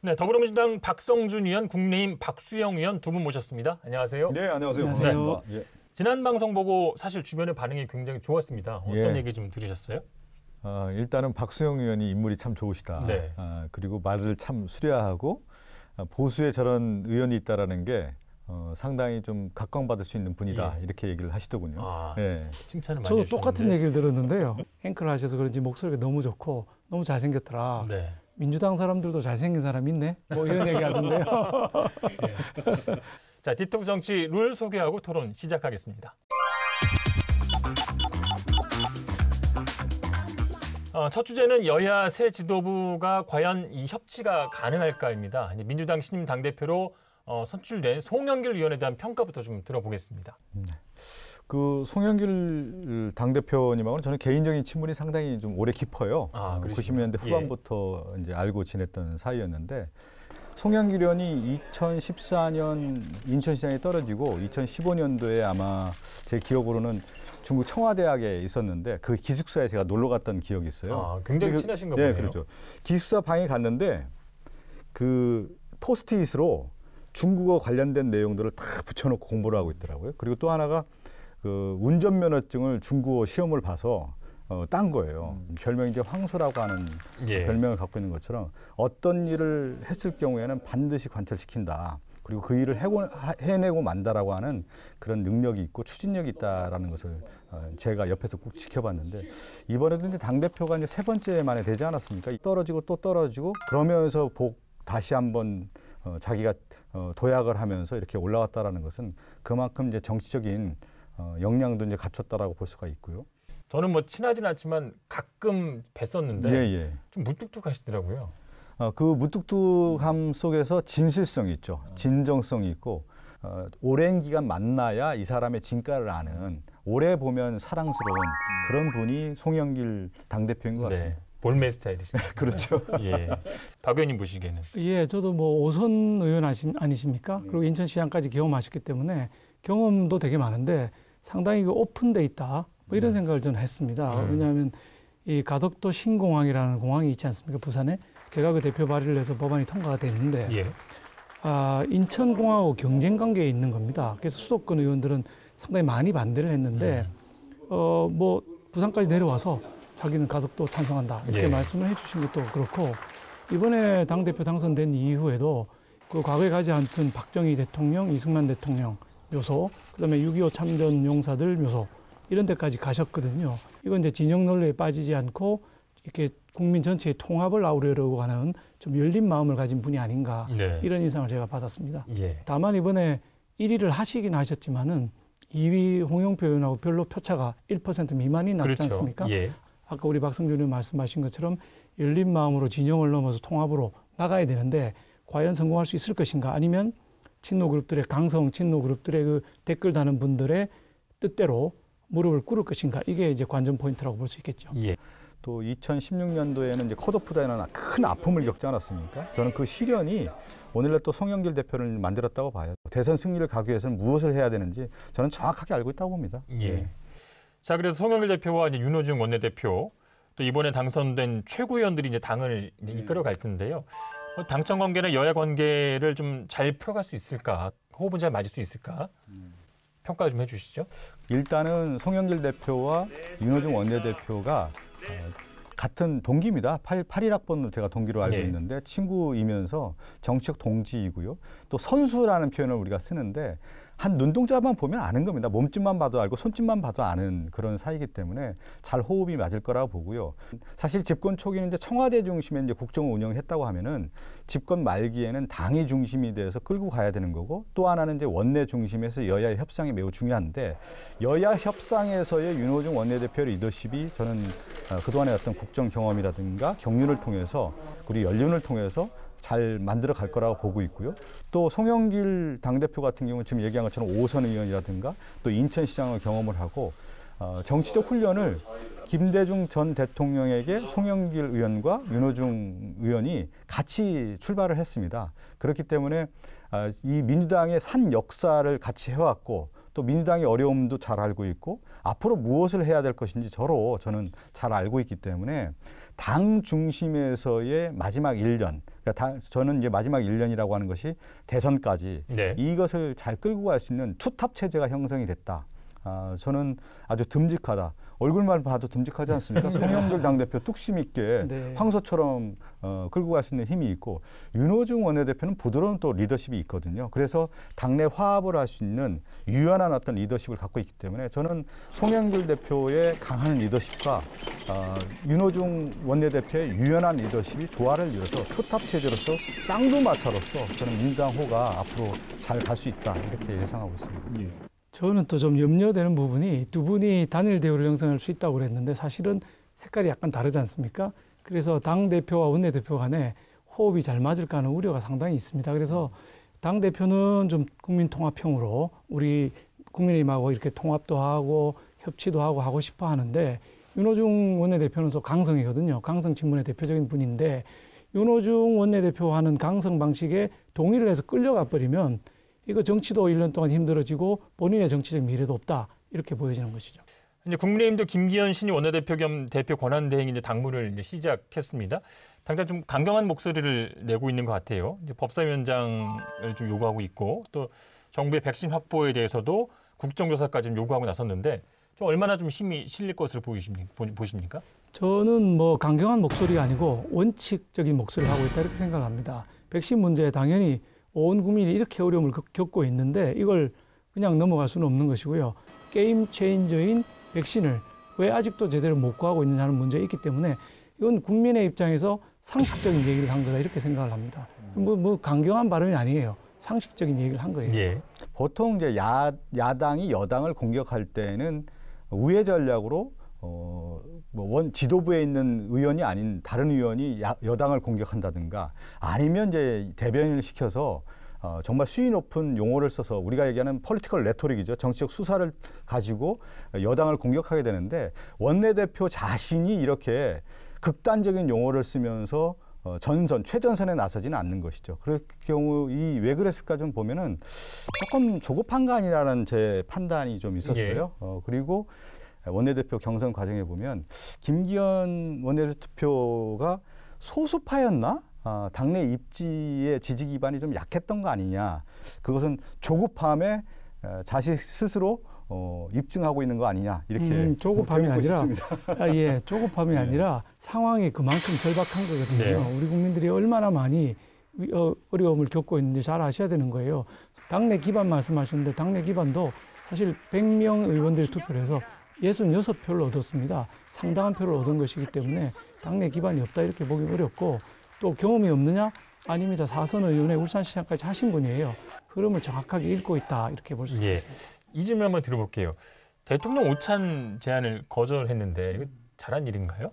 네, 더불어민주당 박성준 의원, 국민의힘 박수영 의원 두 분 모셨습니다. 안녕하세요. 네, 안녕하세요. 안녕하세요. 반갑습니다. 예. 지난 방송 보고 사실 주변의 반응이 굉장히 좋았습니다. 어떤 예. 얘기 좀 들으셨어요? 어, 일단은 박수영 의원이 인물이 참 좋으시다. 네. 아, 그리고 말을 참 수려하고 아, 보수에 저런 의원이 있다라는 게 어, 상당히 좀 각광받을 수 있는 분이다 예. 이렇게 얘기를 하시더군요. 아, 예. 칭찬을 저도 해주셨는데. 똑같은 얘기를 들었는데요. 앵커를 하셔서 그런지 목소리가 너무 좋고 너무 잘생겼더라. 네. 민주당 사람들도 잘생긴 사람 있네. 뭐 이런 얘기 하던데요. 자, 뒤통 정치 룰 소개하고 토론 시작하겠습니다. 어, 첫 주제는 여야 새 지도부가 과연 이 협치가 가능할까입니다. 민주당 신임 당대표로 어, 선출된 송영길 위원에 대한 평가부터 좀 들어보겠습니다. 네. 그 송영길 당대표님하고는 저는 개인적인 친분이 상당히 좀 오래 깊어요. 아, 90년대 뭐 예. 후반부터 예. 이제 알고 지냈던 사이였는데 송영길 의원이 2014년 인천시장에 떨어지고 2015년도에 아마 제 기억으로는 중국 청와대학에 있었는데 그 기숙사에 제가 놀러 갔던 기억이 있어요. 아, 굉장히 그, 친하신가 보네요. 네, 그렇죠. 기숙사 방에 갔는데 그 포스트잇으로 중국어 관련된 내용들을 다 붙여놓고 공부를 하고 있더라고요. 그리고 또 하나가 그 운전면허증을 중고 시험을 봐서 어, 딴 거예요. 음. 별명이 이제 황소라고 하는 예. 별명을 갖고 있는 것처럼 어떤 일을 했을 경우에는 반드시 관철시킨다. 그리고 그 일을 해고, 해내고 만다라고 하는 그런 능력이 있고 추진력이 있다라는 것을 어, 제가 옆에서 꼭 지켜봤는데 이번에도 이제 당대표가 이제 세 번째 만에 되지 않았습니까? 떨어지고 또 떨어지고 그러면서 복 다시 한번 어, 자기가 어, 도약을 하면서 이렇게 올라왔다라는 것은 그만큼 이제 정치적인 어, 역량도 이제 갖췄다라고 볼 수가 있고요. 저는 뭐 친하진 않지만 가끔 뵀었는데 예, 예. 좀 무뚝뚝하시더라고요. 어, 그 무뚝뚝함 속에서 진실성이 있죠. 음. 진정성이 있고 어, 오랜 기간 만나야 이 사람의 진가를 아는 오래 보면 사랑스러운 음. 그런 분이 송영길 당대표인 것 네. 같습니다. 네. 볼멘 스타일이시죠. 그렇죠. 예. 박 의원님 보시기에는. 예, 저도 뭐 오선 의원 아니십니까? 네. 그리고 인천시장까지 경험하셨기 때문에 경험도 되게 많은데 상당히 그 오픈돼 있다. 뭐 이런 네. 생각을 저는 했습니다. 음. 왜냐하면 이 가덕도 신공항이라는 공항이 있지 않습니까? 부산에 제가 그 대표 발의를 해서 법안이 통과가 됐는데 예. 아, 인천공항하고 경쟁 관계에 있는 겁니다. 그래서 수도권 의원들은 상당히 많이 반대를 했는데 음. 어뭐 부산까지 내려와서 자기는 가덕도 찬성한다 이렇게 예. 말씀을 해주신 것도 그렇고 이번에 당 대표 당선된 이후에도 그 과거에 가지 않던 박정희 대통령, 이승만 대통령 묘소, 그다음에 6.25 참전 용사들 묘소 이런 데까지 가셨거든요. 이건 이제 진영 논리에 빠지지 않고 이렇게 국민 전체의 통합을 아우르려고 하는 좀 열린 마음을 가진 분이 아닌가 네. 이런 인상을 제가 받았습니다. 예. 다만 이번에 1위를 하시긴 하셨지만은 2위 홍영표 의원하고 별로 표차가 1% 미만이 났지 그렇죠. 않습니까? 예. 아까 우리 박성준 의원 말씀하신 것처럼 열린 마음으로 진영을 넘어서 통합으로 나가야 되는데 과연 성공할 수 있을 것인가 아니면 친노 그룹들의 강성 친노 그룹들의 그 댓글 다는 분들의 뜻대로 무릎을 꿇을 것인가 이게 이제 관전 포인트라고 볼 수 있겠죠. 예. 또 2016년도에는 이제 컷오프다이나 큰 아픔을 겪지 않았습니까? 저는 그 시련이 오늘날 또 송영길 대표를 만들었다고 봐요. 대선 승리를 가기 위해서는 무엇을 해야 되는지 저는 정확하게 알고 있다고 봅니다. 예. 네. 자, 그래서 송영길 대표와 이제 윤호중 원내대표 또 이번에 당선된 최고위원들이 이제 당을 이끌어 갈 텐데요. 어, 당청 관계나 여야 관계를 좀 잘 풀어갈 수 있을까? 호흡은 잘 맞을 수 있을까? 평가 좀 해주시죠. 일단은 송영길 대표와 네, 윤호중 원내대표가 네. 어, 같은 동기입니다. 8, 8학번으로 제가 동기로 알고 네. 있는데 친구이면서 정치적 동지이고요. 또 선수라는 표현을 우리가 쓰는데 한 눈동자만 보면 아는 겁니다. 몸짓만 봐도 알고 손짓만 봐도 아는 그런 사이기 때문에 잘 호흡이 맞을 거라고 보고요. 사실 집권 초기는 이제 청와대 중심의 이제 국정 운영했다고 하면은 집권 말기에는 당이 중심이 돼서 끌고 가야 되는 거고 또 하나는 이제 원내 중심에서 여야 협상이 매우 중요한데 여야 협상에서의 윤호중 원내대표 리더십이 저는 어, 그동안의 어떤 국정 경험이라든가 경륜을 통해서 그리고 연륜을 통해서 잘 만들어 갈 거라고 보고 있고요. 또 송영길 당대표 같은 경우는 지금 얘기한 것처럼 오선 의원이라든가 또 인천시장을 경험을 하고 어, 정치적 훈련을 김대중 전 대통령에게 송영길 의원과 윤호중 의원이 같이 출발을 했습니다. 그렇기 때문에 어, 이 민주당의 산 역사를 같이 해왔고 또 민주당의 어려움도 잘 알고 있고 앞으로 무엇을 해야 될 것인지 저로 저는 잘 알고 있기 때문에 당 중심에서의 마지막 1년, 그러니까 당, 저는 이제 마지막 1년이라고 하는 것이 대선까지 네. 이것을 잘 끌고 갈 수 있는 투탑 체제가 형성이 됐다. 아, 저는 아주 듬직하다. 얼굴만 봐도 듬직하지 않습니까? 네. 송영길 당대표 뚝심 있게 네. 황소처럼 어, 끌고 갈 수 있는 힘이 있고 윤호중 원내대표는 부드러운 또 리더십이 있거든요. 그래서 당내 화합을 할 수 있는 유연한 어떤 리더십을 갖고 있기 때문에 저는 송영길 대표의 강한 리더십과 어, 윤호중 원내대표의 유연한 리더십이 조화를 이뤄서 초탑 체제로서 쌍두마차로서 저는 민당호가 앞으로 잘 갈 수 있다 이렇게 예상하고 있습니다. 예. 저는 또 좀 염려되는 부분이 두 분이 단일 대우를 형성할 수 있다고 그랬는데 사실은 색깔이 약간 다르지 않습니까? 그래서 당 대표와 원내 대표 간에 호흡이 잘 맞을까 하는 우려가 상당히 있습니다. 그래서 당 대표는 좀 국민 통합형으로 우리 국민의힘하고 이렇게 통합도 하고 협치도 하고 하고 싶어 하는데 윤호중 원내대표는 또 강성이거든요. 강성 친문의 대표적인 분인데 윤호중 원내대표와는 강성 방식에 동의를 해서 끌려가 버리면 이거 정치도 1년 동안 힘들어지고 본인의 정치적 미래도 없다 이렇게 보여지는 것이죠. 이제 국민의힘도 김기현 신임 원내대표 겸 대표 권한 대행 이제 당무를 이제 시작했습니다. 당장 좀 강경한 목소리를 내고 있는 것 같아요. 이제 법사위원장을 좀 요구하고 있고 또 정부의 백신 확보에 대해서도 국정조사까지 요구하고 나섰는데 좀 얼마나 좀 힘이 실릴 것으로 보십니까? 저는 뭐 강경한 목소리가 아니고 원칙적인 목소리를 하고 있다 이렇게 생각합니다. 백신 문제 당연히 온 국민이 이렇게 어려움을 겪고 있는데 이걸 그냥 넘어갈 수는 없는 것이고요. 게임 체인저인 백신을 왜 아직도 제대로 못 구하고 있느냐 는 문제가 있기 때문에 이건 국민의 입장에서 상식적인 얘기를 한 거다 이렇게 생각을 합니다. 뭐, 뭐 강경한 발언이 아니에요. 상식적인 얘기를 한 거예요. 예. 보통 이제 야, 야당이 여당을 공격할 때는 우회 전략으로 어, 뭐 원 지도부에 있는 의원이 아닌 다른 의원이 야, 여당을 공격한다든가 아니면 이제 대변인을 시켜서 어, 정말 수위 높은 용어를 써서 우리가 얘기하는 폴리티컬 레토릭이죠. 정치적 수사를 가지고 여당을 공격하게 되는데 원내대표 자신이 이렇게 극단적인 용어를 쓰면서 어, 전선, 최전선에 나서지는 않는 것이죠. 그럴 경우 이 왜 그랬을까 좀 보면은 조금 조급한 거 아니라는 제 판단이 좀 있었어요. 예. 어, 그리고 원내대표 경선 과정에 보면 김기현 원내대표가 소수파였나? 아, 당내 입지의 지지 기반이 좀 약했던 거 아니냐. 그것은 조급함에 어, 자신 스스로 어, 입증하고 있는 거 아니냐 이렇게 음, 조급함이 아니라 아, 예 조급함이 네. 아니라 상황이 그만큼 절박한 거거든요. 네. 우리 국민들이 얼마나 많이 어, 어려움을 겪고 있는지 잘 아셔야 되는 거예요. 당내 기반 말씀하셨는데 당내 기반도 사실 100명 의원들이 투표를 해서 66표를 얻었습니다. 상당한 표를 얻은 것이기 때문에 당내 기반이 없다 이렇게 보기 어렵고 또 경험이 없느냐? 아닙니다. 사선 의원의 울산시장까지 하신 분이에요. 흐름을 정확하게 읽고 있다 이렇게 볼수 예. 있습니다. 이 질문 한번 들어볼게요. 대통령 오찬 제안을 거절했는데 이거 잘한 일인가요?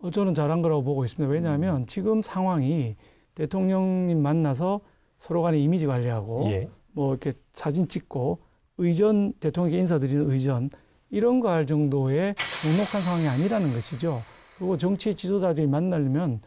어, 저는 잘한 거라고 보고 있습니다. 왜냐하면 음. 지금 상황이 대통령님 만나서 서로 간에 이미지 관리하고 예. 뭐 이렇게 사진 찍고 의전 대통령께 인사드리는 의전 이런 거 할 정도의 녹록한 상황이 아니라는 것이죠. 그리고 정치 지도자들이 만나려면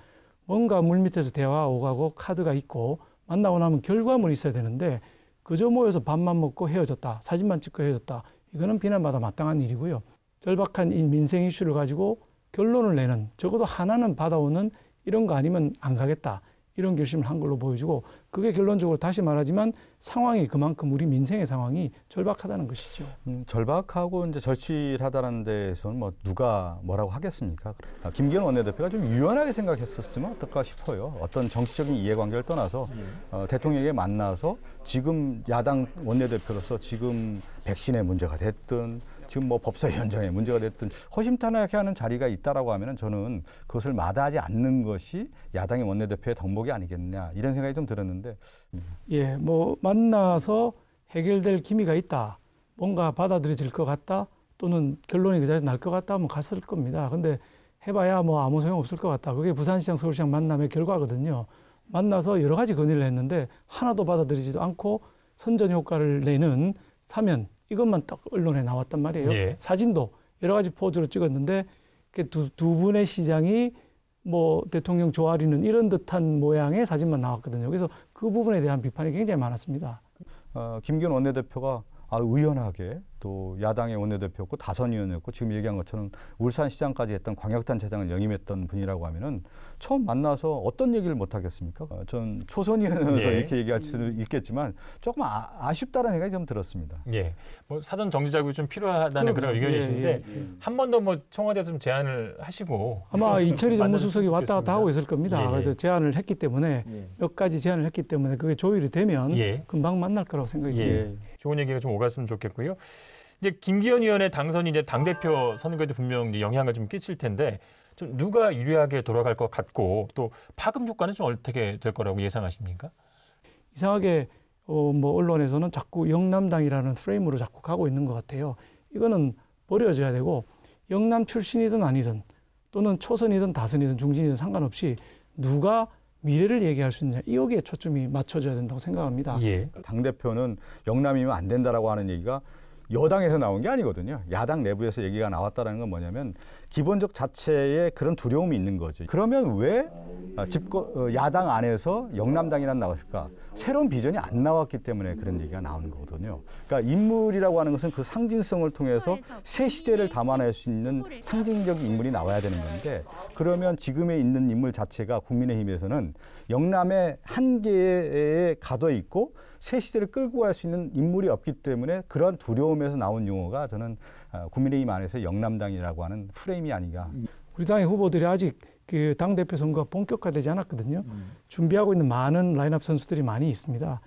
뭔가 물밑에서 대화 오가고 카드가 있고 만나고 나면 결과물이 있어야 되는데 그저 모여서 밥만 먹고 헤어졌다. 사진만 찍고 헤어졌다. 이거는 비난받아 마땅한 일이고요. 절박한 이 민생 이슈를 가지고 결론을 내는 적어도 하나는 받아오는 이런 거 아니면 안 가겠다. 이런 결심을 한 걸로 보여지고 그게 결론적으로 다시 말하지만 상황이 그만큼 우리 민생의 상황이 절박하다는 것이죠. 음, 절박하고 이제 절실하다는 데에서는 뭐 누가 뭐라고 하겠습니까? 아, 김기현 원내대표가 좀 유연하게 생각했었으면 어떨까 싶어요. 어떤 정치적인 이해관계를 떠나서 예. 어, 대통령에게 만나서 지금 야당 원내대표로서 지금 백신의 문제가 됐든 지금 뭐 법사위원장의 문제가 됐든 허심탄회하는 자리가 있다라고 하면은 저는 그것을 마다하지 않는 것이 야당의 원내대표의 덕목이 아니겠냐 이런 생각이 좀 들었는데 예, 뭐 만나서 해결될 기미가 있다. 뭔가 받아들여질 것 같다. 또는 결론이 그 자리에서 날 것 같다 하면 갔을 겁니다. 근데 해봐야 뭐 아무 소용 없을 것 같다. 그게 부산시장 서울시장 만남의 결과거든요. 만나서 여러 가지 건의를 했는데 하나도 받아들이지도 않고 선전 효과를 내는 사면 이것만 딱 언론에 나왔단 말이에요. 예. 사진도 여러 가지 포즈로 찍었는데 두, 두 분의 시장이 뭐 대통령 조아리는 이런 듯한 모양의 사진만 나왔거든요. 그래서 그 부분에 대한 비판이 굉장히 많았습니다. 어, 김기현 원내대표가 아, 의연하게 또 야당의 원내대표였고 다선의원이었고 지금 얘기한 것처럼 울산시장까지 했던 광역단체장을 영임했던 분이라고 하면은 처음 만나서 어떤 얘기를 못 하겠습니까? 어, 전 초선이면서 예. 네. 이렇게 얘기할 수는 있겠지만 조금 아, 쉽다는 생각이 좀 들었습니다. 예, 뭐 사전 정지 작업이 좀 필요하다는 그럼, 그런 의견이신데 예, 예, 예. 한번 더 뭐 청와대에서 좀 제안을 하시고 아마 이철희 정무수석이 왔다 갔다 하고 있을 겁니다. 그래서 예, 예. 제안을 했기 때문에 몇 가지 제안을 했기 때문에 그게 조율이 되면 금방 만날 거라고 생각이 듭니다. 좋은 얘기가 좀 오갔으면 좋겠고요. 이제 김기현 의원의 당선이 이제 당 대표 선거에도 분명 이제 영향을 좀 끼칠 텐데 좀 누가 유리하게 돌아갈 것 같고 또 파급 효과는 좀 어떻게 될 거라고 예상하십니까? 이상하게 어, 뭐 언론에서는 자꾸 영남당이라는 프레임으로 자꾸 가고 있는 것 같아요. 이거는 버려져야 되고 영남 출신이든 아니든 또는 초선이든 다선이든 중진이든 상관없이 누가 미래를 얘기할 수있냐 여기에 초점이 맞춰져야 된다고 생각합니다. 예. 당 대표는 영남이면 안 된다라고 하는 얘기가 여당에서 나온 게 아니거든요. 야당 내부에서 얘기가 나왔다는건 뭐냐면 기본적 자체에 그런 두려움이 있는 거죠 그러면 왜 아, 집권 어, 야당 안에서 영남당이란 나왔을까? 새로운 비전이 안 나왔기 때문에 그런 얘기가 나오는 거거든요. 그러니까 인물이라고 하는 것은 그 상징성을 통해서 새 시대를 담아낼 수 있는 상징적인 인물이 나와야 되는 건데 그러면 지금에 있는 인물 자체가 국민의힘에서는 영남의 한계에 가둬 있고 새 시대를 끌고 갈 수 있는 인물이 없기 때문에 그런 두려움에서 나온 용어가 저는 아, 국민의힘 안에서 영남당이라고 하는 프레임이 아닌가. 우리 당의 후보들이 아직 그 당 대표 선거가 본격화되지 않았거든요. 음. 준비하고 있는 많은 라인업 선수들이 많이 있습니다.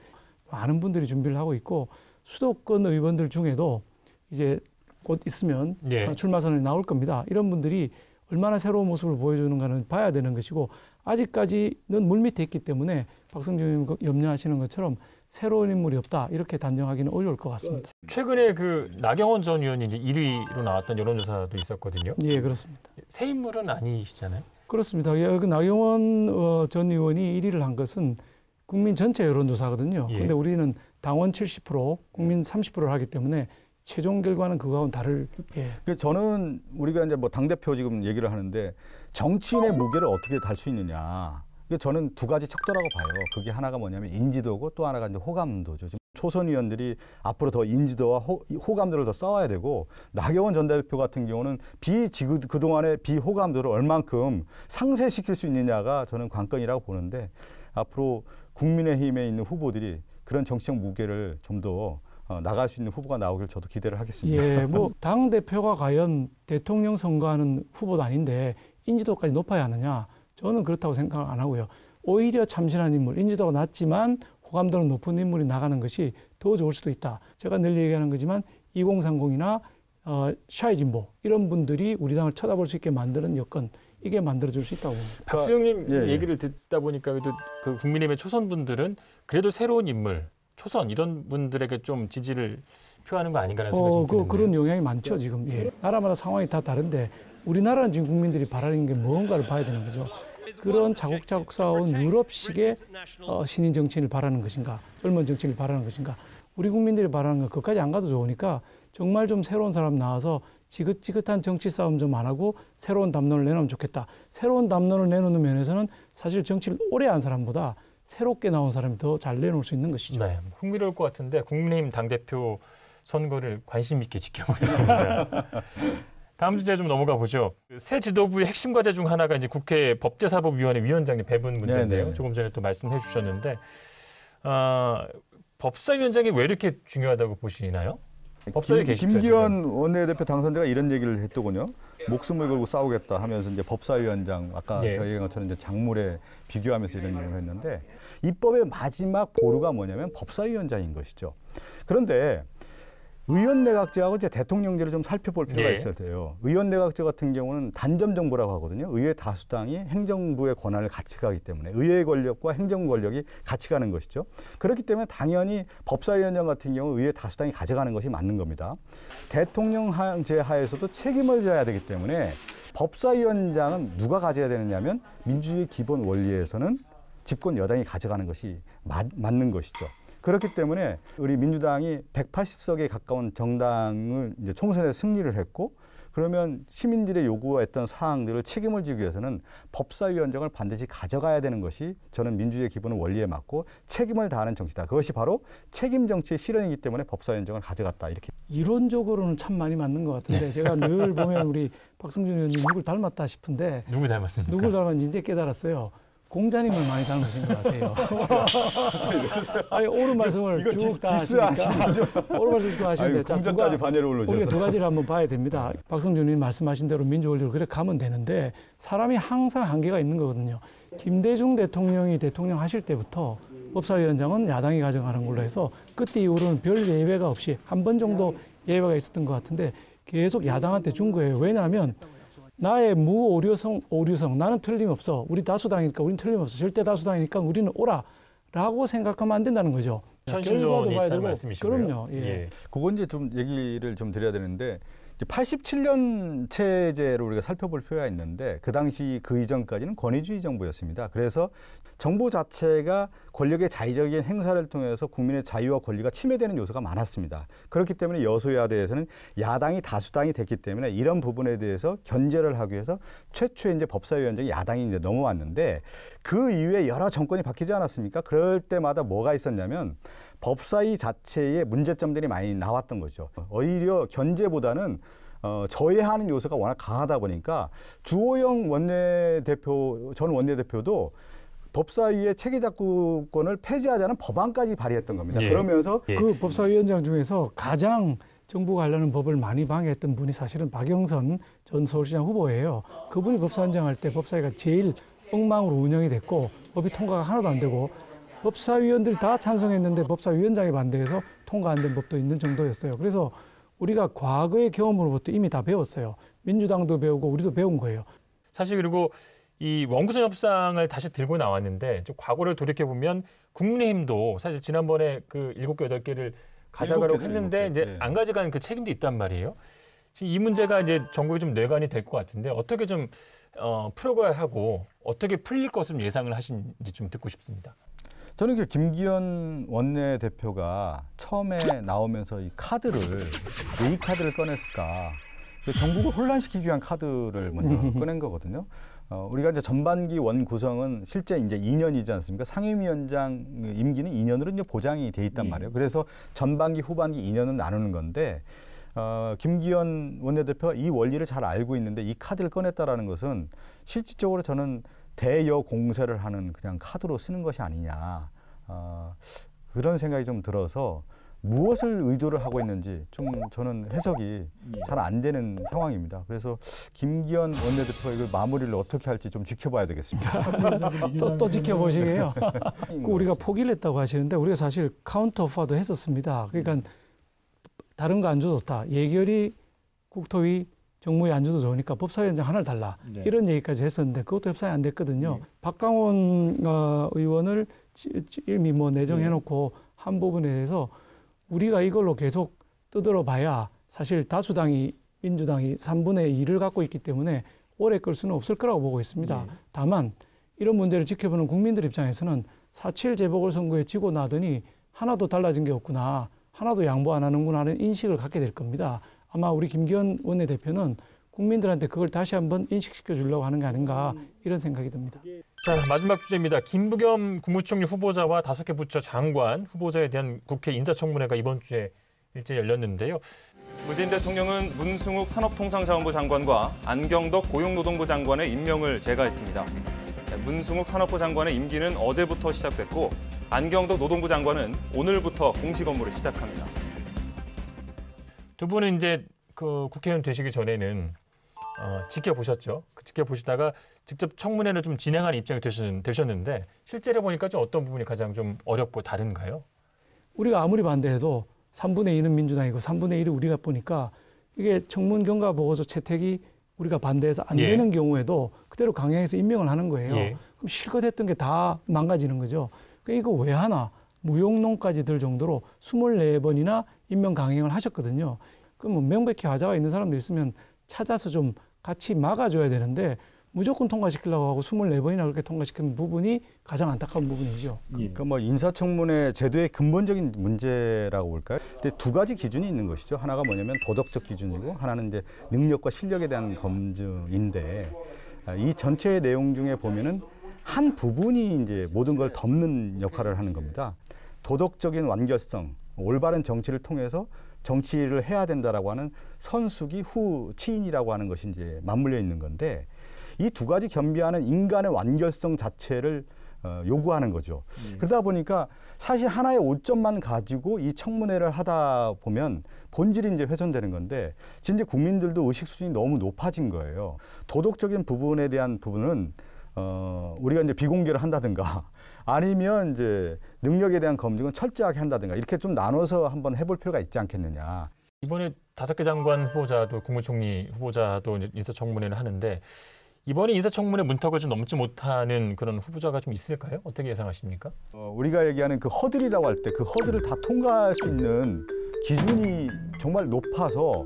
많은 분들이 준비를 하고 있고 수도권 의원들 중에도 이제 곧 있으면 예. 아, 출마 선언이 나올 겁니다. 이런 분들이 얼마나 새로운 모습을 보여주는가는 봐야 되는 것이고 아직까지는 물밑에 있기 때문에 박성준 의원 염려하시는 것처럼 새로운 인물이 없다 이렇게 단정하기는 어려울 것 같습니다. 그 최근에 그 나경원 전 의원이 이제 1위로 나왔던 여론조사도 있었거든요. 예, 그렇습니다. 새 인물은 아니시잖아요. 그렇습니다. 예, 그 나경원 어, 전 의원이 1위를 한 것은 국민 전체 여론조사거든요. 그런데 예. 우리는 당원 70% 국민 30%를 하기 때문에 최종 결과는 그거와는 다를. 예. 그 저는 우리가 이제 뭐 당 대표 지금 얘기를 하는데 정치인의 무게를 어떻게 달 수 있느냐. 저는 두 가지 척도라고 봐요. 그게 하나가 뭐냐면 인지도고 또 하나가 이제 호감도죠. 초선 의원들이 앞으로 더 인지도와 호, 호감도를 더 쌓아야 되고 나경원 전 대표 같은 경우는 비지 그동안의 비호감도를 얼만큼 상쇄시킬 수 있느냐가 저는 관건이라고 보는데 앞으로 국민의힘에 있는 후보들이 그런 정치적 무게를 좀더 어, 나갈 수 있는 후보가 나오길 저도 기대를 하겠습니다. 예, 뭐 당 대표가 과연 대통령 선거하는 후보도 아닌데 인지도까지 높아야 하느냐? 저는 그렇다고 생각 안 하고요. 오히려 참신한 인물, 인지도가 낮지만 호감도는 높은 인물이 나가는 것이 더 좋을 수도 있다. 제가 늘 얘기하는 거지만 2030이나 어, 샤이 진보 이런 분들이 우리 당을 쳐다볼 수 있게 만드는 여건 이게 만들어질수 있다고 봅니다. 박수영님 아, 예, 예, 얘기를 듣다 보니까 그래도 그 국민의힘의 초선 분들은 그래도 새로운 인물 초선 이런 분들에게 좀 지지를 표하는 거 아닌가라는 생각이 어, 그, 그런 영향이 많죠 예. 지금 예. 나라마다 상황이 다 다른데 우리나라는 지금 국민들이 바라는 게 뭔가를 봐야 되는 거죠. 그런 자국자국 싸운 유럽식의 어, 신인 정치인을 바라는 것인가, 젊은 정치인을 바라는 것인가, 우리 국민들이 바라는 것 그까지 안 가도 좋으니까 정말 좀 새로운 사람 나와서 지긋지긋한 정치 싸움 좀 안 하고 새로운 담론을 내놓으면 좋겠다. 새로운 담론을 내놓는 면에서는 사실 정치를 오래 한 사람보다 새롭게 나온 사람이 더 잘 내놓을 수 있는 것이죠. 네, 흥미로울 것 같은데 국민의힘 당 대표 선거를 관심 있게 지켜보겠습니다. 다음 주제 좀 넘어가 보죠. 새 지도부의 핵심 과제 중 하나가 이제 국회 법제사법위원회 위원장님 배분 문제인데요. 네네. 네. 조금 전에 또 말씀해 주셨는데 어, 법사위원장이 왜 이렇게 중요하다고 보시나요? 법사위 김기현 원내대표 당선자가 이런 얘기를 했더군요. 목숨을 걸고 싸우겠다 하면서 이제 법사위원장 아까 예. 네. 저희가 것처럼 이제 작물에 비교하면서 이런 얘기를 했는데 입법의 마지막 보루가 뭐냐면 법사위원장인 것이죠. 그런데 의원내각제하고 이제 대통령제를 좀 살펴볼 필요가 네. 있어야 돼요. 의원내각제 같은 경우는 단점 정부라고 하거든요. 의회 다수당이 행정부의 권한을 같이 가기 때문에 의회 권력과 행정 권력이 같이 가는 것이죠. 그렇기 때문에 당연히 법사위원장 같은 경우 의회 다수당이 가져가는 것이 맞는 겁니다. 대통령제 하에서도 책임을 져야 되기 때문에 법사위원장은 누가 가져야 되느냐면 민주주의 기본 원리에서는 집권 여당이 가져가는 것이 맞, 맞는 것이죠. 그렇기 때문에 우리 민주당이 180석에 가까운 정당을 이제 총선에 승리를 했고 그러면 시민들의 요구했던 사항들을 책임을 지기 위해서는 법사위원장을 반드시 가져가야 되는 것이 저는 민주주의 기본 원리에 맞고 책임을 다하는 정치다. 그것이 바로 책임 정치의 실현이기 때문에 법사위원장을 가져갔다. 이렇게 이론적으로는 참 많이 맞는 것 같은데 네. 제가 늘 보면 우리 박승준 의원님 누굴 닮았다 싶은데 누구 닮았습니까? 누굴 닮았는지 이제 깨달았어요. 공자님을 많이 닮으신 것 같아요. 아니 옳은 말씀을 쭉 다하시니 옳은 말씀 쭉 하시는데 자, 공자까지 반열에 올려주셔서 두 가지를 한번 봐야 됩니다. 박성준님 말씀하신 대로 민주원리로 그래 가면 되는데 사람이 항상 한계가 있는 거거든요. 김대중 대통령이 대통령 하실 때부터 법사위원장은 야당이 가져가는 걸로 해서 그 이후로는 별 예외가 없이 한 번 정도 예외가 있었던 것 같은데 계속 야당한테 준 거예요. 왜냐하면 나의 무오류성, 오류성, 나는 틀림없어. 우리 다수당이니까 우리는 틀림없어. 절대 다수당이니까 우리는 오라. 라고 생각하면 안 된다는 거죠. 현실론이 있다는 말씀이시고요. 그럼요. 예. 예. 그건 이제 좀 얘기를 좀 드려야 되는데 이제 87년 체제로 우리가 살펴볼 필요가 있는데 그 당시 그 이전까지는 권위주의 정부였습니다. 그래서 정부 자체가 권력의 자의적인 행사를 통해서 국민의 자유와 권리가 침해되는 요소가 많았습니다. 그렇기 때문에 여소야대에서는 야당이 다수당이 됐기 때문에 이런 부분에 대해서 견제를 하기 위해서 최초의 이제 법사위원장이 야당이 이제 넘어왔는데 그 이후에 여러 정권이 바뀌지 않았습니까? 그럴 때마다 뭐가 있었냐면 법사위 자체의 문제점들이 많이 나왔던 거죠. 오히려 견제보다는 어, 저해하는 요소가 워낙 강하다 보니까 주호영 원내대표 전 원내대표도 법사위의 체계작구권을 폐지하자는 법안까지 발의했던 겁니다. 예. 그러면서 예. 그 법사위원장 중에서 가장 정부가 하려는 법을 많이 방해했던 분이 사실은 박영선 전 서울시장 후보예요. 그분이 법사위원장 할 때 법사위가 제일 엉망으로 운영이 됐고 법이 통과가 하나도 안 되고 법사위원들이 다 찬성했는데 법사위원장이 반대해서 통과 안 된 법도 있는 정도였어요. 그래서 우리가 과거의 경험으로부터 이미 다 배웠어요. 민주당도 배우고 우리도 배운 거예요. 사실 그리고 이 원구선 협상을 다시 들고 나왔는데 좀 과거를 돌이켜 보면 국민의힘도 사실 지난번에 그 일곱 개 여덟 개를 가져가려고 했는데 7개, 이제 네. 안 가져간 그 책임도 있단 말이에요. 지금 이 문제가 이제 전국에 좀 뇌관이 될 것 같은데 어떻게 좀 어, 풀어가야 하고 어떻게 풀릴 것을 예상을 하신지 좀 듣고 싶습니다. 저는 그 김기현 원내 대표가 처음에 나오면서 이 카드를 이 카드를 꺼냈을까? 전국을 혼란시키기 위한 카드를 먼저 꺼낸 거거든요. 어, 우리가 이제 전반기 원 구성은 실제 이제 2년이지 않습니까? 상임위원장 그 임기는 2년으로 이제 보장이 돼 있단 네. 말이에요. 그래서 전반기 후반기 2년은 나누는 건데 어, 김기현 원내대표가 이 원리를 잘 알고 있는데 이 카드를 꺼냈다라는 것은 실질적으로 저는 대여 공세를 하는 그냥 카드로 쓰는 것이 아니냐. 어, 그런 생각이 좀 들어서 무엇을 의도를 하고 있는지 좀 저는 해석이 예. 잘안 되는 상황입니다. 그래서 김기현 원내대표가 이걸 마무리를 어떻게 할지 좀 지켜봐야 되겠습니다. 아, 또, 또 지켜보시게요. 네. 그, 그 우리가 포기를 했다고 하시는데 우리가 사실 카운터 오파도 했었습니다. 그러니까 네. 다른 거 안 줘도 좋다. 예결이 국토위 정무위안 줘도 좋으니까 법사위원장 하나를 달라. 네. 이런 얘기까지 했었는데 그것도 협상이 안 됐거든요. 네. 박강원 어, 의원을 일미 뭐 내정해놓고 네. 한 부분에 대해서 우리가 이걸로 계속 뜯으러 봐야 사실 다수당이 민주당이 3분의 2를 갖고 있기 때문에 오래 끌 수는 없을 거라고 보고 있습니다. 네. 다만 이런 문제를 지켜보는 국민들 입장에서는 4.7 재보궐선거에 지고 나더니 하나도 달라진 게 없구나, 하나도 양보 안 하는구나는 하 인식을 갖게 될 겁니다. 아마 우리 김기현 원내대표는 국민들한테 그걸 다시 한번 인식시켜 주려고 하는 게 아닌가 이런 생각이 듭니다. 자 마지막 주제입니다. 김부겸 국무총리 후보자와 다섯 개 부처 장관 후보자에 대한 국회 인사청문회가 이번 주에 일제 열렸는데요. 문재인 대통령은 문승욱 산업통상자원부 장관과 안경덕 고용노동부 장관의 임명을 제거했습니다. 문승욱 산업부 장관의 임기는 어제부터 시작됐고 안경덕 노동부 장관은 오늘부터 공식 업무를 시작합니다. 두 분은 이제 그 국회의원 되시기 전에는 어, 지켜보셨죠. 그 지켜보시다가 직접 청문회를 좀 진행한 입장이 되셨, 는데 실제로 보니까 좀 어떤 부분이 가장 좀 어렵고 다른가요? 우리가 아무리 반대해도 3분의 2는 민주당이고 3분의 1을 우리가 보니까 이게 청문 경과 보고서 채택이 우리가 반대해서 안 예. 되는 경우에도 그대로 강행해서 임명을 하는 거예요. 예. 그럼 실컷 했던 게 다 망가지는 거죠. 그러니까 이거 왜 하나 무용론까지 들 정도로 24번이나 임명 강행을 하셨거든요. 그럼 뭐 명백히 하자가 있는 사람도 있으면 찾아서 좀 같이 막아줘야 되는데 무조건 통과시키려고 하고 24번이나 그렇게 통과시킨 부분이 가장 안타까운 부분이죠. 예. 그뭐 그러니까 인사청문회 제도의 근본적인 문제라고 볼까요? 근데 두 가지 기준이 있는 것이죠. 하나가 뭐냐면 도덕적 기준이고 하나는 이제 능력과 실력에 대한 검증인데 아, 이전체 내용 중에 보면은 한 부분이 이제 모든 걸 덮는 역할을 하는 겁니다. 도덕적인 완결성, 올바른 정치를 통해서 정치를 해야 된다라고 하는 선수기 후 치인이라고 하는 것이 이제 맞물려 있는 건데 이 두 가지 겸비하는 인간의 완결성 자체를 어, 요구하는 거죠. 네. 그러다 보니까 사실 하나의 오점만 가지고 이 청문회를 하다 보면 본질이 이제 훼손되는 건데 진짜 국민들도 의식 수준이 너무 높아진 거예요. 도덕적인 부분에 대한 부분은 어, 우리가 이제 비공개를 한다든가 아니면 이제 능력에 대한 검증은 철저하게 한다든가 이렇게 좀 나눠서 한번 해볼 필요가 있지 않겠느냐. 이번에 다섯 개 장관 후보자도 국무총리 후보자도 인사청문회를 하는데 이번에 인사청문회 문턱을 좀 넘지 못하는 그런 후보자가 좀 있을까요? 어떻게 예상하십니까? 어, 우리가 얘기하는 그 허들이라고 할 때 그 허들을 다 통과할 수 있는 기준이 정말 높아서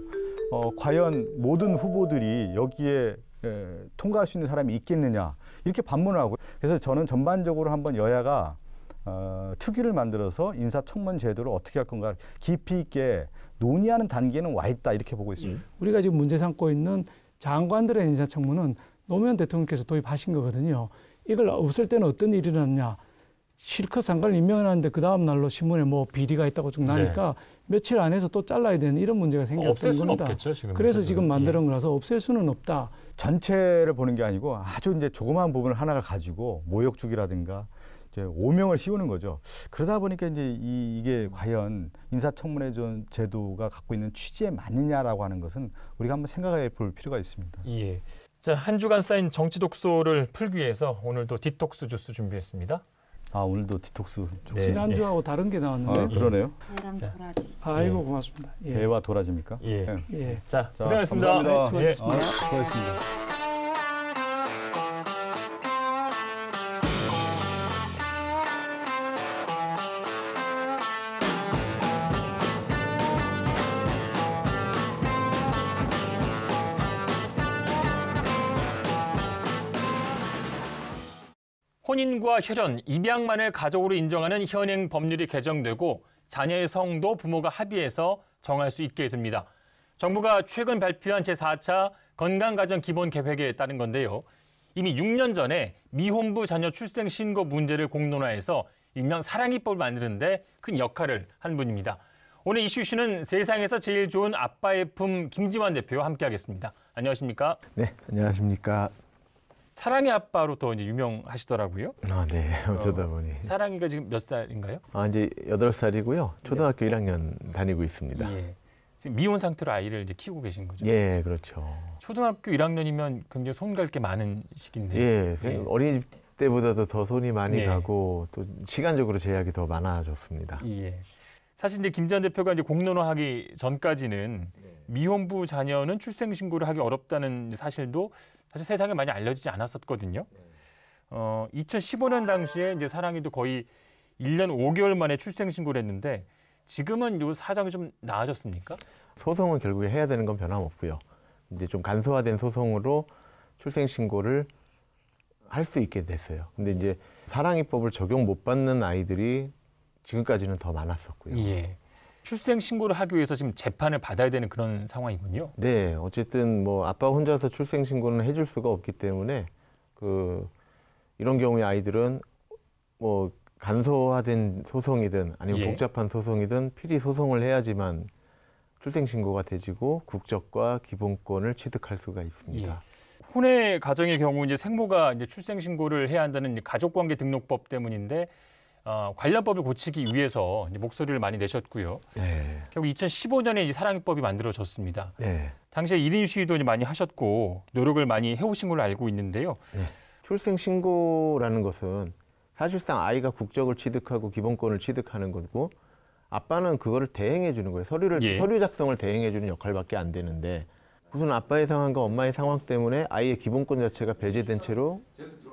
어, 과연 모든 후보들이 여기에 에, 통과할 수 있는 사람이 있겠느냐 이렇게 반문하고 그래서 저는 전반적으로 한번 여야가 어, 특위를 만들어서 인사청문 제도를 어떻게 할 건가 깊이 있게 논의하는 단계는 와 있다 이렇게 보고 있습니다. 음. 우리가 지금 문제 삼고 있는 장관들의 인사청문은 노무현 대통령께서 도입하신 거거든요. 이걸 없을 때는 어떤 일이 났냐. 실컷 상관을 임명하는데 그 다음 날로 신문에 뭐 비리가 있다고 쭉 나니까 네. 며칠 안에서 또 잘라야 되는 이런 문제가 생겼던 겁니다. 없겠죠, 지금 그래서 지금 만드는 예. 거라서 없앨 수는 없다. 전체를 보는 게 아니고 아주 이제 조그마한 부분을 하나를 가지고 모욕죽이라든가 이제 오명을 씌우는 거죠. 그러다 보니까 이제 이, 이게 과연 인사청문회 전 제도가 갖고 있는 취지에 맞느냐라고 하는 것은 우리가 한번 생각해 볼 필요가 있습니다. 예. 자, 한 주간 쌓인 정치 독소를 풀기 위해서 오늘도 디톡스 주스 준비했습니다. 아 오늘도 디톡스 네. 지난주하고 네. 다른 게 나왔는데. 아, 그러네요. 배랑 도라지. 아이고 네. 고맙습니다. 예. 배와 도라지입니까? 예. 네. 예. 자, 자 고생하셨습니다. 감사합니다. 네, 수고하셨습니다. 아, 수고하셨습니다. 혼인과 혈연, 입양만을 가족으로 인정하는 현행 법률이 개정되고 자녀의 성도 부모가 합의해서 정할 수 있게 됩니다. 정부가 최근 발표한 제4차 건강가정 기본 계획에 따른 건데요. 이미 6년 전에 미혼부 자녀 출생 신고 문제를 공론화해서 일명 사랑이법을 만드는데 큰 역할을 한 분입니다. 오늘 이슈 씨는 세상에서 제일 좋은 아빠의 품 김지환 대표와 함께하겠습니다. 안녕하십니까? 네, 안녕하십니까? 사랑의 아빠로 더 이제 유명하시더라고요. 아, 네. 어, 어쩌다 보니. 사랑이가 지금 몇 살인가요? 아, 이제 여 살이고요. 초등학교 네. 일학년 다니고 있습니다. 예. 지금 미혼 상태로 아이를 이제 키우고 계신 거죠. 예, 그렇죠. 초등학교 1학년이면 굉장히 손 갈 게 많은 시기인데. 예, 생- 예. 어린이집 때보다도 더 손이 많이 네. 가고 또 시간적으로 제약이 더 많아졌습니다. 예. 사실 이제 김전 대표가 이제 공론화하기 전까지는 네. 미혼부 자녀는 출생 신고를 하기 어렵다는 사실도 사실 세상에 많이 알려지지 않았었거든요. 네. 어, 2015년 당시에 이제 사랑이도 거의 1년 5개월 만에 출생 신고를 했는데 지금은 요 사정이 좀 나아졌습니까? 소송은 결국에 해야 되는 건 변함없고요. 이제 좀 간소화된 소송으로 출생 신고를 할 수 있게 됐어요. 근데 이제 사랑이법을 적용 못 받는 아이들이 지금까지는 더 많았었고요. 예. 출생 신고를 하기 위해서 지금 재판을 받아야 되는 그런 상황이군요. 네, 어쨌든 뭐 아빠 혼자서 출생 신고는 해 줄 수가 없기 때문에 그 이런 경우에 아이들은 뭐 간소화된 소송이든 아니면 예. 복잡한 소송이든 필히 소송을 해야지만 출생 신고가 되지고 국적과 기본권을 취득할 수가 있습니다. 예. 혼외 가정의 경우 이제 생모가 이제 출생 신고를 해야 한다는 가족관계 등록법 때문인데 어, 관련법을 고치기 위해서 목소리를 많이 내셨고요. 네. 결국 2015년에 이제 사랑법이 만들어졌습니다. 네. 당시에 1인 시위도 많이 하셨고 노력을 많이 해오신 걸로 알고 있는데요. 네. 출생 신고라는 것은 사실상 아이가 국적을 취득하고 기본권을 취득하는 거고 아빠는 그거를 대행해 주는 거예요. 서류를 예. 서류 작성을 대행해 주는 역할밖에 안 되는데 우선 아빠의 상황과 엄마의 상황 때문에 아이의 기본권 자체가 배제된 채로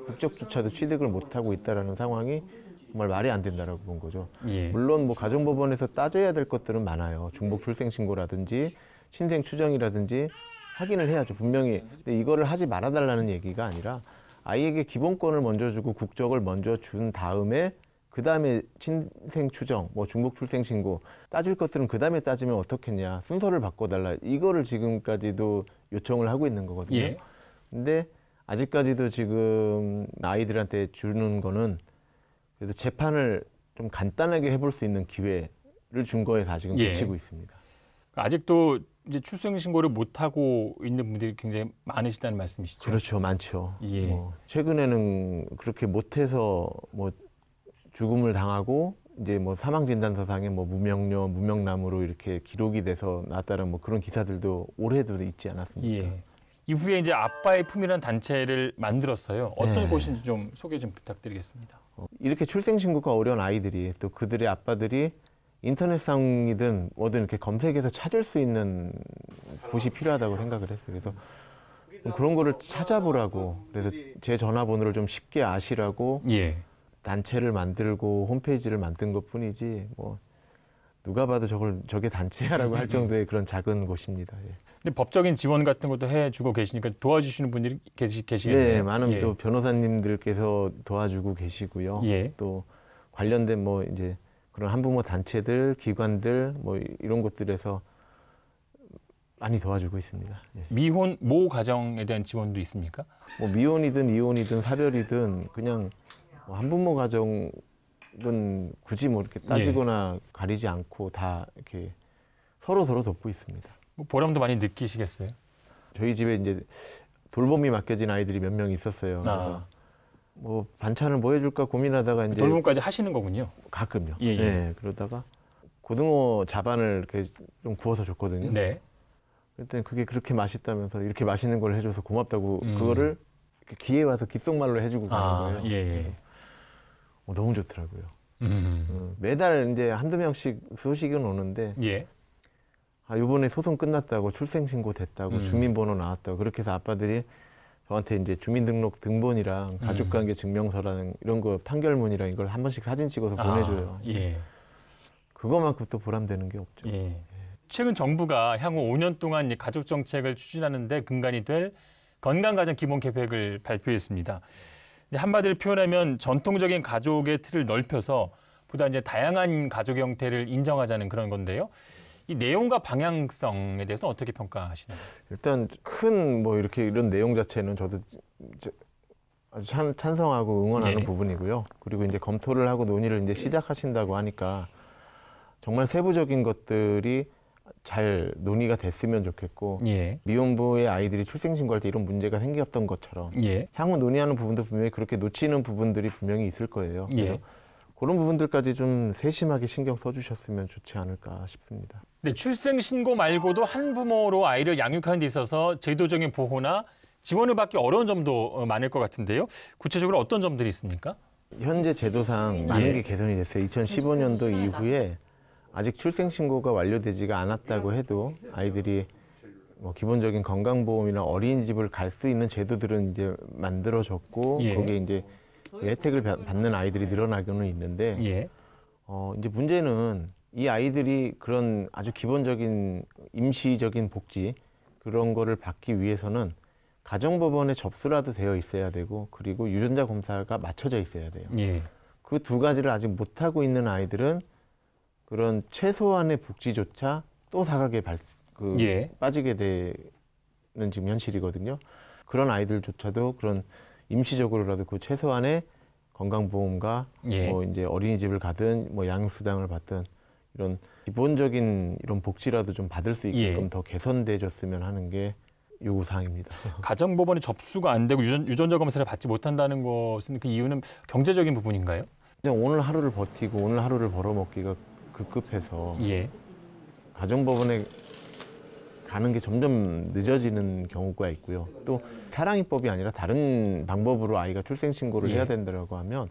국적조차도 취득을 못 하고 있다라는 상황이 정말 말이 안 된다라고 본 거죠. 예. 물론 뭐 가정법원에서 따져야 될 것들은 많아요. 중복 출생 신고라든지 신생 추정이라든지 확인을 해야죠. 분명히 근데 이거를 하지 말아달라는 얘기가 아니라 아이에게 기본권을 먼저 주고 국적을 먼저 준 다음에 그 다음에 신생 추정, 뭐 중복 출생 신고 따질 것들은 그 다음에 따지면 어떻겠냐 순서를 바꿔달라 이거를 지금까지도 요청을 하고 있는 거거든요. 예. 근데 아직까지도 지금 아이들한테 주는 거는 그래서 재판을 좀 간단하게 해볼 수 있는 기회를 준 거에 다 지금 예. 그치고 예. 있습니다. 그러니까 아직도 이제 출생 신고를 못 하고 있는 분들이 굉장히 많으시다는 말씀이시죠? 그렇죠, 많죠. 예. 뭐 최근에는 그렇게 못해서 뭐 죽음을 당하고 이제 뭐 사망 진단서상에 뭐 무명녀, 무명남으로 이렇게 기록이 돼서 나왔다는 뭐 그런 기사들도 올해도 있지 않았습니까? 예. 이후에 이제 아빠의 품이라는 단체를 만들었어요. 어떤 네. 곳인지 좀 소개 좀 부탁드리겠습니다. 이렇게 출생신고가 어려운 아이들이 또 그들의 아빠들이 인터넷상이든 뭐든 이렇게 검색해서 찾을 수 있는 곳이 필요하다고 생각을 했어요. 그래서 뭐 그런 거를 찾아보라고 그래서 제 전화번호를 좀 쉽게 아시라고 예. 단체를 만들고 홈페이지를 만든 것뿐이지 뭐 누가 봐도 저걸 저게 단체야라고 할 정도의 그런 작은 곳입니다. 예. 근데 법적인 지원 같은 것도 해주고 계시니까 도와주시는 분들이 계시, 계시겠네요. 네, 많은 예. 또 변호사님들께서 도와주고 계시고요. 예. 또 관련된 뭐 이제 그런 한부모 단체들, 기관들 뭐 이런 것들에서 많이 도와주고 있습니다. 예. 미혼 모 가정에 대한 지원도 있습니까? 뭐 미혼이든 이혼이든 사별이든 그냥 뭐 한부모 가정은 굳이 뭐 이렇게 따지거나 예. 가리지 않고 다 이렇게 서로 서로 돕고 있습니다. 뭐 보람도 많이 느끼시겠어요? 저희 집에 이제 돌봄이 맡겨진 아이들이 몇 명 있었어요. 아. 그래서 아. 뭐 반찬을 뭐 해줄까 고민하다가 이제 돌봄까지 하시는 거군요. 가끔요. 예, 예. 네, 그러다가 고등어 자반을 이렇게 좀 구워서 줬거든요. 네. 그랬더니 그게 그렇게 맛있다면서 이렇게 맛있는 걸 해줘서 고맙다고 음. 그거를 기회 와서 귓속말로 해주고 아, 가는 거예요. 예, 예. 어, 너무 좋더라고요. 음. 어, 매달 이제 한두 명씩 소식은 오는데 예. 아, 요번에 소송 끝났다고 출생신고 됐다고 음. 주민번호 나왔다고 그렇게 해서 아빠들이 저한테 이제 주민등록 등본이랑 음. 가족관계 증명서라는 이런 거 판결문이랑 이걸 한 번씩 사진 찍어서 아, 보내줘요. 예. 그거만큼 또 보람되는 게 없죠. 예. 예. 최근 정부가 향후 5년 동안 가족 정책을 추진하는데 근간이 될 건강가정 기본 계획을 발표했습니다. 한마디로 표현하면 전통적인 가족의 틀을 넓혀서 보다 이제 다양한 가족 형태를 인정하자는 그런 건데요. 이 내용과 방향성에 대해서는 어떻게 평가하시나요? 일단 큰 뭐 이렇게 이런 내용 자체는 저도 이제 아주 찬, 찬성하고 응원하는 예. 부분이고요. 그리고 이제 검토를 하고 논의를 이제 시작하신다고 하니까 정말 세부적인 것들이 잘 논의가 됐으면 좋겠고 예. 미혼부의 아이들이 출생신고할 때 이런 문제가 생겼던 것처럼 예. 향후 논의하는 부분도 분명히 그렇게 놓치는 부분들이 분명히 있을 거예요. 예. 그래서 그런 부분들까지 좀 세심하게 신경 써주셨으면 좋지 않을까 싶습니다. 네, 출생 신고 말고도 한 부모로 아이를 양육하는 데 있어서 제도적인 보호나 지원을 받기 어려운 점도 어, 많을 것 같은데요. 구체적으로 어떤 점들이 있습니까? 현재 제도상 예. 많은 게 개선이 됐어요. 2015년도 이후에 아직 출생 신고가 완료되지가 않았다고 해도 아이들이 뭐 기본적인 건강보험이나 어린이집을 갈 수 있는 제도들은 이제 만들어졌고 예. 거기에 이제 혜택을 받는 아이들이 늘어나기는 있는데 예. 어 이제 문제는 이 아이들이 그런 아주 기본적인 임시적인 복지 그런 거를 받기 위해서는 가정법원에 접수라도 되어 있어야 되고 그리고 유전자 검사가 맞춰져 있어야 돼요. 예. 그두 가지를 아직 못 하고 있는 아이들은 그런 최소한의 복지조차 또 사각에 발, 그 예. 빠지게 되는 지금 현실이거든요. 그런 아이들조차도 그런 임시적으로라도 그 최소한의 건강보험과 예. 뭐 이제 어린이집을 가든 뭐 양육수당을 받든 이런 기본적인 이런 복지라도 좀 받을 수 있게끔 예. 더개선돼줬으면 하는 게 요구 사항입니다. 가정법원이 접수가 안 되고 유전, 유전자 검사를 받지 못한다는 것은 그 이유는 경제적인 부분인가요? 그냥 오늘 하루를 버티고 오늘 하루를 벌어먹기가 급급해서 예. 가정법원에 가는 게 점점 늦어지는 경우가 있고요. 또 사랑이법이 아니라 다른 방법으로 아이가 출생신고를 예. 해야 된다고 하면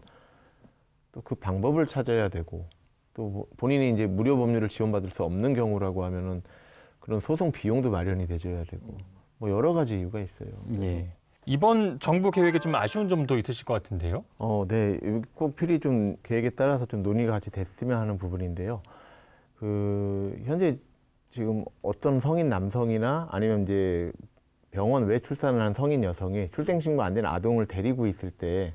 또 그 방법을 찾아야 되고 또 뭐 본인이 이제 무료 법률을 지원받을 수 없는 경우라고 하면은 그런 소송 비용도 마련이 되줘야 되고 뭐 여러 가지 이유가 있어요. 예. 이번 정부 계획에 좀 아쉬운 점도 있으실 것 같은데요. 어, 네. 꼭 필히 좀 계획에 따라서 좀 논의가 같이 됐으면 하는 부분인데요. 그 현재 지금 어떤 성인 남성이나 아니면 이제 병원 외 출산을 한 성인 여성이 출생신고 안 된 아동을 데리고 있을 때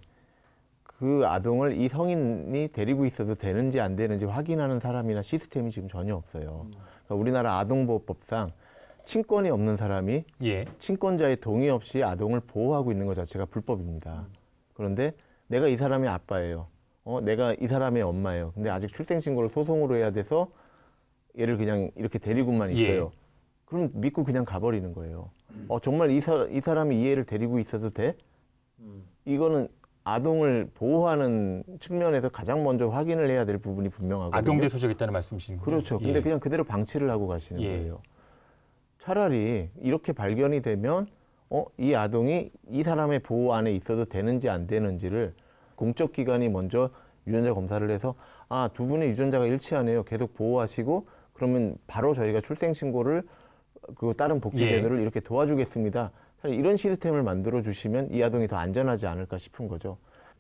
그 아동을 이 성인이 데리고 있어도 되는지 안 되는지 확인하는 사람이나 시스템이 지금 전혀 없어요. 음. 그러니까 우리나라 아동보호법상 친권이 없는 사람이 예. 친권자의 동의 없이 아동을 보호하고 있는 것 자체가 불법입니다. 음. 그런데 내가 이 사람의 아빠예요. 어, 내가 이 사람의 엄마예요. 근데 아직 출생신고를 소송으로 해야 돼서 얘를 그냥 이렇게 데리고만 예. 있어요. 예. 그럼 믿고 그냥 가버리는 거예요. 어, 정말 이, 사, 이 사람이 이해를 데리고 있어도 돼? 음. 이거는 아동을 보호하는 측면에서 가장 먼저 확인을 해야 될 부분이 분명하고든요악소지 있다는 말씀이신 거죠? 그렇죠. 근데 예. 그냥 그대로 방치를 하고 가시는 예. 거예요. 차라리 이렇게 발견이 되면 어, 이 아동이 이 사람의 보호 안에 있어도 되는지 안 되는지를 공적 기관이 먼저 유전자 검사를 해서 아, 두 분의 유전자가 일치하네요. 계속 보호하시고 그러면 바로 저희가 출생 신고를 그 다른 복지 예. 제도를 예. 이렇게 도와주겠습니다. 이런 시스템을 만들어 주시면 이 아동이 더 안전하지 않을까 싶은 거죠.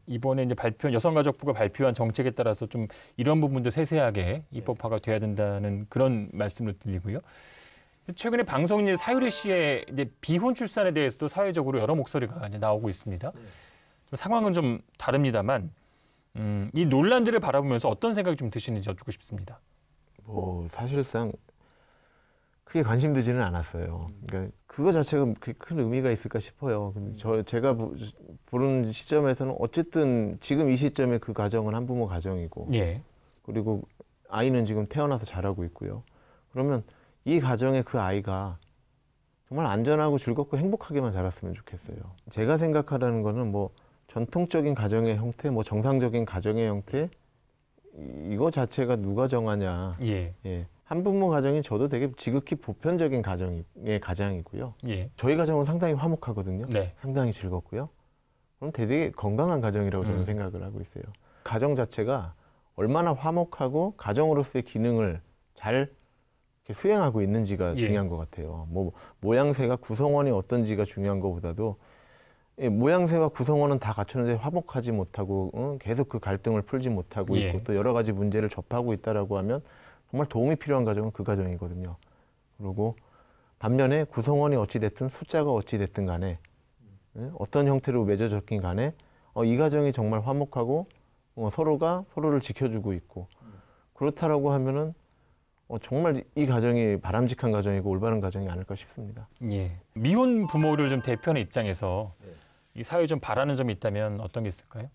이번에 이제 발표 여성가족부가 발표한 정책에 따라서 좀 이런 부분도 세세하게 네. 입법화가 돼야 된다는 그런 말씀을 드리고요. 최근에 방송 이 사유리 씨의 이제 비혼 출산에 대해서도 사회적으로 여러 목소리가 이제 나오고 있습니다. 네. 상황은 좀 다릅니다만 음, 이 논란들을 바라보면서 어떤 생각이 좀 드시는지 여쭙고 싶습니다. 뭐 사실상 크게 관심되지는 않았어요. 그러니까 그거 자체가 큰 의미가 있을까 싶어요. 근데 저 음. 제가 보, 보는 시점에서는 어쨌든 지금 이 시점에 그 가정은 한부모 가정이고 예. 그리고 아이는 지금 태어나서 자라고 있고요. 그러면 이 가정에 그 아이가 정말 안전하고 즐겁고 행복하게만 자랐으면 좋겠어요. 제가 생각하라는 거는 뭐 전통적인 가정의 형태, 뭐 정상적인 가정의 형태 이거 자체가 누가 정하냐. 예. 예. 한부모 가정이 저도 되게 지극히 보편적인 가정의 가장이고요. 예. 저희 가정은 상당히 화목하거든요. 네. 상당히 즐겁고요. 그럼 되게 건강한 가정이라고 저는 음. 생각을 하고 있어요. 가정 자체가 얼마나 화목하고 가정으로서의 기능을 잘 수행하고 있는지가 예. 중요한 것 같아요. 뭐 모양새가 구성원이 어떤지가 중요한 것보다도 예, 모양새와 구성원은 다 갖췄는데 화목하지 못하고 응? 계속 그 갈등을 풀지 못하고 예. 있고 또 여러 가지 문제를 접하고 있다라고 하면 정말 도움이 필요한 가정은 그 가정이거든요. 그리고 반면에 구성원이 어찌됐든 숫자가 어찌됐든 간에 예, 어떤 형태로 맺어졌긴 간에 어, 이 가정이 정말 화목하고 어, 서로가 서로를 지켜주고 있고 그렇다라고 하면은 어, 정말 이 가정이 바람직한 가정이고 올바른 가정이 아닐까 싶습니다. 예. 미혼 부모를 좀 대표하는 입장에서 이 사회에 좀 바라는 점이 있다면 어떤 게 있을까요?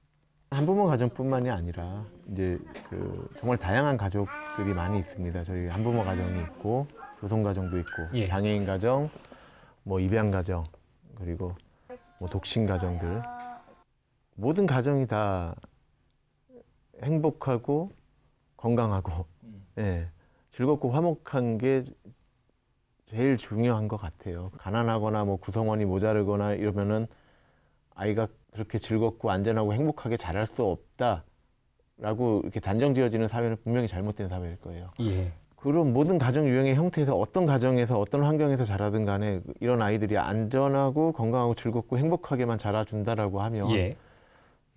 한 부모 가정뿐만이 아니라 이제 그 정말 다양한 가족들이 많이 있습니다. 저희 한 부모 가정이 있고 조성 가정도 있고 예. 장애인 가정, 뭐 입양 가정 그리고 뭐 독신 가정들 모든 가정이 다 행복하고 건강하고 음. 예, 즐겁고 화목한 게 제일 중요한 것 같아요. 가난하거나 뭐 구성원이 모자르거나 이러면은 아이가 그렇게 즐겁고 안전하고 행복하게 자랄 수 없다라고 이렇게 단정 지어지는 사회는 분명히 잘못된 사회일 거예요. 예. 그럼 모든 가정 유형의 형태에서 어떤 가정에서 어떤 환경에서 자라든 간에 이런 아이들이 안전하고 건강하고 즐겁고 행복하게만 자라준다라고 하면 예.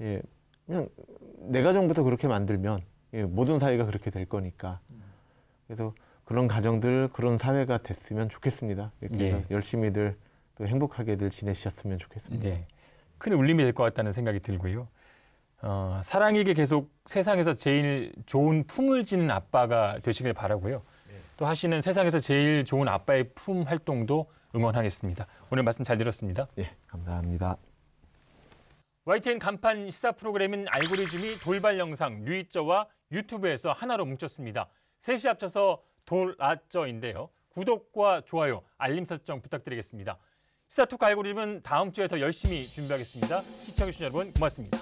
예 그냥 내 가정부터 그렇게 만들면 예, 모든 사회가 그렇게 될 거니까 그래서 그런 가정들 그런 사회가 됐으면 좋겠습니다. 이렇게 예. 열심히들 또 행복하게들 지내셨으면 좋겠습니다. 네. 큰 울림이 될 것 같다는 생각이 들고요. 어, 사랑에게 계속 세상에서 제일 좋은 품을 지는 아빠가 되시길 바라고요. 네. 또 하시는 세상에서 제일 좋은 아빠의 품 활동도 응원하겠습니다. 오늘 말씀 잘 들었습니다. 예, 감사합니다. YTN 간판 시사 프로그램인 알고리즘이 돌발 영상, 뉴이저와 유튜브에서 하나로 뭉쳤습니다. 셋이 합쳐서 돌아저인데요. 구독과 좋아요, 알림 설정 부탁드리겠습니다. 스타토크 알고리즘은 다음 주에 더 열심히 준비하겠습니다. 시청해주신 여러분 고맙습니다.